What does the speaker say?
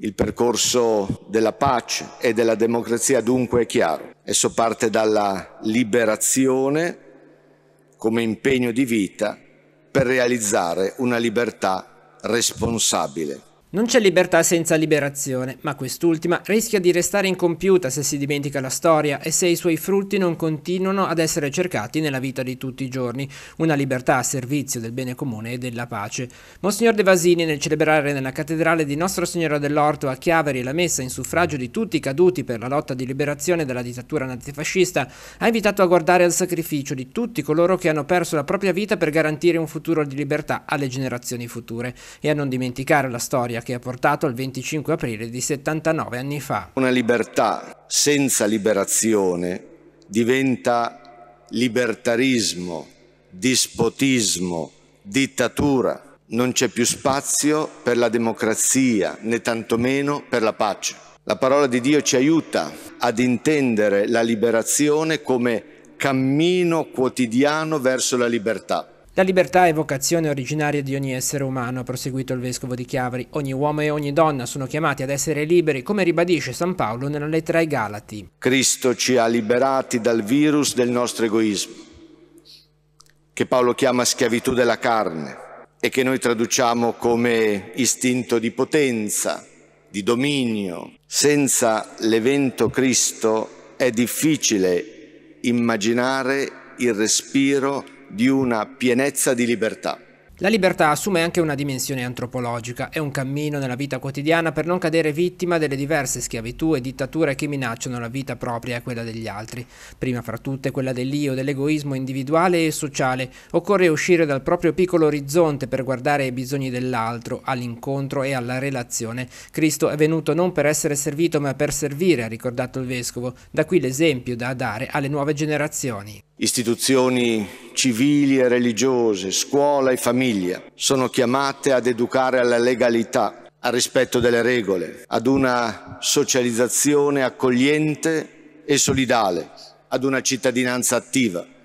Il percorso della pace e della democrazia dunque è chiaro. Esso parte dalla liberazione come impegno di vita per realizzare una libertà responsabile. Non c'è libertà senza liberazione, ma quest'ultima rischia di restare incompiuta se si dimentica la storia e se i suoi frutti non continuano ad essere cercati nella vita di tutti i giorni, una libertà a servizio del bene comune e della pace. Monsignor De Vasini, nel celebrare nella cattedrale di Nostra Signora dell'Orto a Chiaveri la messa in suffragio di tutti i caduti per la lotta di liberazione dalla dittatura nazifascista, ha invitato a guardare al sacrificio di tutti coloro che hanno perso la propria vita per garantire un futuro di libertà alle generazioni future e a non dimenticare la storia storia che ha portato al 25 aprile di 79 anni fa. Una libertà senza liberazione diventa libertarismo, dispotismo, dittatura. Non c'è più spazio per la democrazia né tantomeno per la pace. La parola di Dio ci aiuta ad intendere la liberazione come cammino quotidiano verso la libertà. La libertà è vocazione originaria di ogni essere umano, ha proseguito il vescovo di Chiavari. Ogni uomo e ogni donna sono chiamati ad essere liberi, come ribadisce San Paolo nella lettera ai Galati. Cristo ci ha liberati dal virus del nostro egoismo, che Paolo chiama schiavitù della carne e che noi traduciamo come istinto di potenza, di dominio. Senza l'evento Cristo è difficile immaginare il respiro di una pienezza di libertà. La libertà assume anche una dimensione antropologica, è un cammino nella vita quotidiana per non cadere vittima delle diverse schiavitù e dittature che minacciano la vita propria e quella degli altri. Prima fra tutte quella dell'io, dell'egoismo individuale e sociale. Occorre uscire dal proprio piccolo orizzonte per guardare ai bisogni dell'altro, all'incontro e alla relazione. Cristo è venuto non per essere servito ma per servire, ha ricordato il Vescovo. Da qui l'esempio da dare alle nuove generazioni. Istituzioni civili e religiose, scuola e famiglia sono chiamate ad educare alla legalità, al rispetto delle regole, ad una socializzazione accogliente e solidale, ad una cittadinanza attiva.